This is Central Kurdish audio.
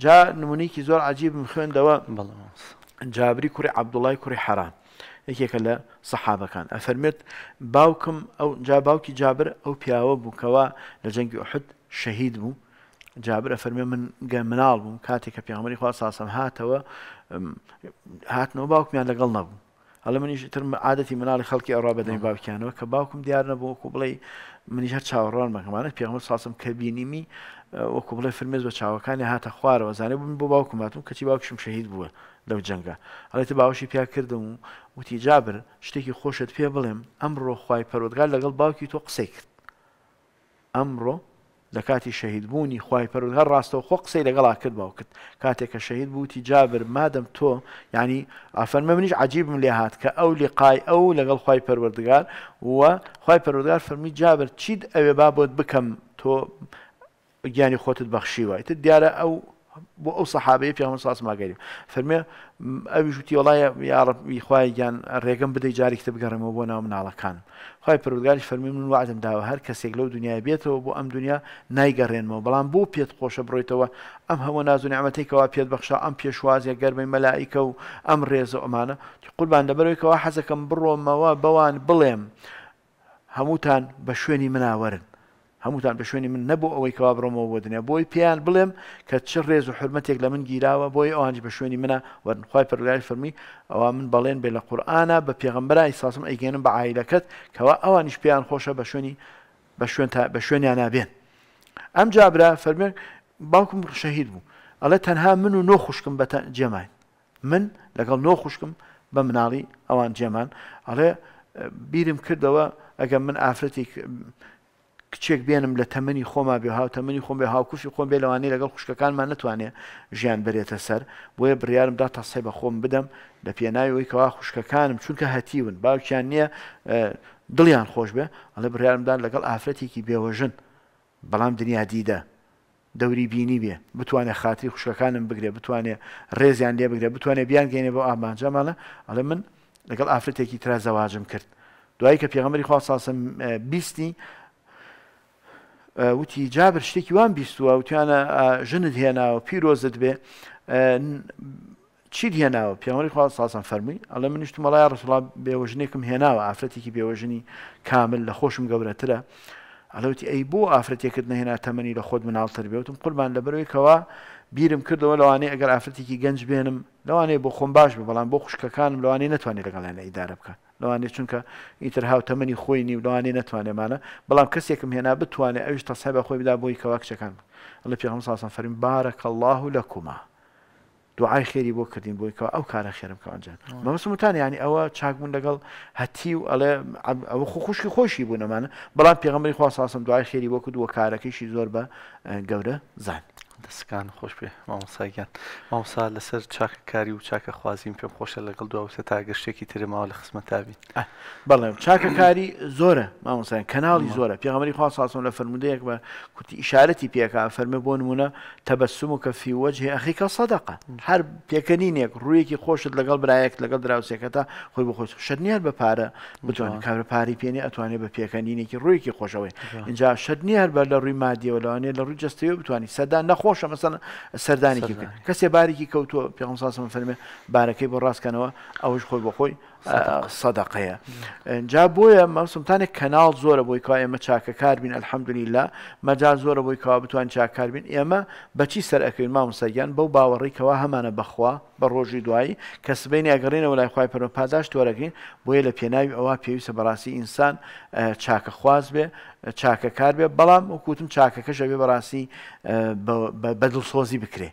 جا نمونەیەکی زۆر عجیبم خوێندەوە بەڵام جابری کوڕی عبدوڵای کوڕی حرام یەکێکە لە سەحابەکان ئەفەرمێت باوکم ئەو جا باوکی جابر ئەو پیاوە بووکەوە لە جەنگی ئوحد شەهید بوو جابر ئەفەرمێ من گە مناڵ بووم کاتێککە پیامەری خوا ساسم هاتەوە هاتنەوە باوکمیان لەگەڵ نەبوو ئەلە منیش تر عادەتی مناڵی خەڵکی ئەوڕا بەدەی باوکیانەوە کە باوکم دیار نەبوو وەکو بڵێ منیش هەر چاوەڕان مەکەمانە پێمە ساسم کە بینیمی وەکو بڵێ فرمێز بە چاوەکانی هاتە خوارەوە زانێ بووم بۆ باوکماتم کەچی باوکشم شەهید بووە لەو جەنگە ئەڵێتی باوەشی پیا کردم و وتی جابر شتێکی خۆشت پێ بڵێم ئەمڕۆ خی پەرۆدگار لەگەڵ باوکی تۆ قسەی کرد ئەمڕۆ لە کاتی شەهیدبوونی خی پەرون هەر ڕاستەوە خۆ قسەی لەگەڵا کرد باو کرد کاتێک کە شەهید بوتی جابر مادەم تۆ ینی ئافەرمە منیش عجیبم لێ هاات کە ئەو لقای ئەو لەگەڵ خی پەروەردگار وە خی پەرودگار فەرمی جابر چیت ئەوێ با بۆت بکەم تۆ گیانی خۆتت بەخشیوە تت دیارە ئەو بۆ ئەو سەحابەیە پیاوە ساس ماگەری فەرمێ ئەوی ژوتی وڵایە یاڕبیخوایان ڕێگەم بدەی جارێکتە بگەڕمەوە بۆ ناو مناڵەکان خی پرودگاری فەرمی من وعدم داوە هەر کەسێک لەو دنیا بێتەوە بۆ ئەم دنیا نایگەڕێنمەوە بەڵام بۆ پێت خۆشە بڕیتەوە ئەم هەموو نازون ئەمەتێکەوە پێت بەخشا ئەم پێشوازیە گەرمی مەلایکە و ئەم ڕێزە ئەمانە قوربان دەبەرەوەیکەوە حەزەکەم بڕۆمەوە بەوان بڵێم هەمووتان بە شوێنی مناوەرن هەمووتان بە شوێنی من نەبوو ئەوەی کەوا بڕۆمەوە بۆ دنیا بۆی پیان بڵێم کە چ ڕێز و حرمەتێک لە من گیراوە بۆی ئەوانج بە شوێنی منە وەرنخوای پرگای فەرمی ئەوە من بەڵێن بێ لە قورآە بە پێغمبەرای ساسم ئەیگەێنم بە عیلەکەت کەوا ئەوانیش پیان خۆشە بە شوێنی بە شوێن بە شوێنیان نابێن ئەم جابرا فەرمێ باوکم شەهید بوو ئەڵێ تەنها من و نۆخشکم بە جێماین من لەگەڵ نۆخشکم بە مناڵی ئەوان جێمان ئەڵێ بیرم کردەوە ئەگەم من ئافرەتی کچێک بێنم لە تەمەنی خۆما بێ هاو تەمەنی خۆم بێ هاوکوشی خۆم بێ لەوانەیە لەگەڵ خوشکەکانمان نتوانێ ژیان برێتە سەر بۆیە بڕیارمدا تا سێ بە خۆم بدەم لە پێناویەوەی کەوا خوشکەکانم چونکە هەتیون باوکیان نییە دڵیان خۆش بێ ئەڵێ بڕیارمدان لەگەڵ ئافرەتێکی بێوەژن بەڵام دنیا دیدە دەوری بینی بێ بتوانێت خاتری خوشکەکانم بگرێ بتوانێت ڕێزیان لێ بگرێ بتوانێت بیان گەێنێ بۆ ئامانجەمانە ئەڵە من لەگەڵ ئافرەتێکی ترا زەواژم کرد دوایی کە پێغەمەری خواساسم بیستی وتی جابر شتێکی وان بیستووە وتیانە ژنت هێناوە پیرۆزت بێ چی هێناوە پیاوەری خوا ساسان فەرمی ئەلە منیشت مەڵای ڕسوڵ بێوەژنێکم هێناوە ئافرەتێکی بێوەژنی کامل لە خۆشم گەورەترە ئەلەوتی ئەی بۆ ئافرەتێکت نەهێنا تەمەنی لە خۆت مناڵتر بێتم قوربان لە بەرەوەیکەوە بیرم کردەوە لەوانەیە ئەگەر ئافرەتێکی گەنج بێنم لەوانەیە بۆ خۆم باش بە بەڵام بۆ خوشکەکانم لەوانەیە نتوانێت لەگەڵیانە ئیدارە بکە لەوانێ چونکە ئیتر هاوتەمەنی خۆی نی لەوانەیە نتوانێمانە بەڵام کەسێکم هێنا بتوانێت ئەوش تەسای بە خۆی بدا بۆی کەواکچەکان لە پێ ساسان فەرین بارەکە الله و لە کوما دوعای خێری بۆ کردین بۆیکەوە ئەو کارە خێرم کەوانجان مەمەسمتان ینی ئەوە چاکبوون لەگەڵ هەتی و ئەڵێ ئەوە خوشکی خۆشی بوونەمانە بەڵام پێغمەی خوا ساسم دوای خێری وەکو دووە کارەکەیشی زۆر بە گەورە زان. دەستکان خۆش بێ مامۆساگیان مامۆسا لەسەر چاکەکاری و چاکە خوازیم پێم خۆشە لەگەڵ دووەوتە تاگەشتێکی ترماوە لە خزمەتابین بەڵێم چاکەکاری زۆرە مامۆسایان کەناڵی زۆرە پێغەمەری خوا ساسم لە فرمودەیەک بە کوتی ئیشارەتی پێکە فەرمە بۆ نمونە تەبەسوم و کەفی وەجهێ ئەخیکە سەدەقە هەر پێکەنینێک ڕوویەکی خۆشت لەگەڵ برایەک لەگەڵ دراوسێکەکەتا خۆی بخۆش شەرنیار بە پارە بتوانین کارە پاری پێێنێ ئەتوانێت بە پێکەنینێکی ڕوویەکی خۆشەوەی اینجا شەرنیار بە لە ڕووی مادیەوە لەوانێت لە ڕووی جستەوە بتانی سەدا نەخۆ خۆشە مەسەن سەردانێکی بکەن کەسێ بارێکی کەوتووە پێساسم فەرمێ بارەکەی بۆ ڕاستکەنەوە ئەوش خۆی بۆ خۆی سەدەقەیە جا بۆیە مەسمتانێک کەناڵ زۆرە بۆی کا ئێمە چاکەکار بین ئەلحەمدلیلا مەجا زۆرە بۆی کاوا بتوان چاکار بین ئێمە بەچی سەرەکەین مامسەگەن بەو باوەڕیکەوە هەمانە بەخوا بە ڕۆژی دوایی کەسبین ئەگەڕینەوە لای خخوای پەرۆ پاداش تۆرەگەین بۆیە لە پێناوی ئەوە پێویستە بەڕاستی ئینسان چاکەخواز بێ چاکە کار بێ بەڵام وکوتم چاکەکە ژەبێ بەڕاستی بەدڵسۆزی بکرێ.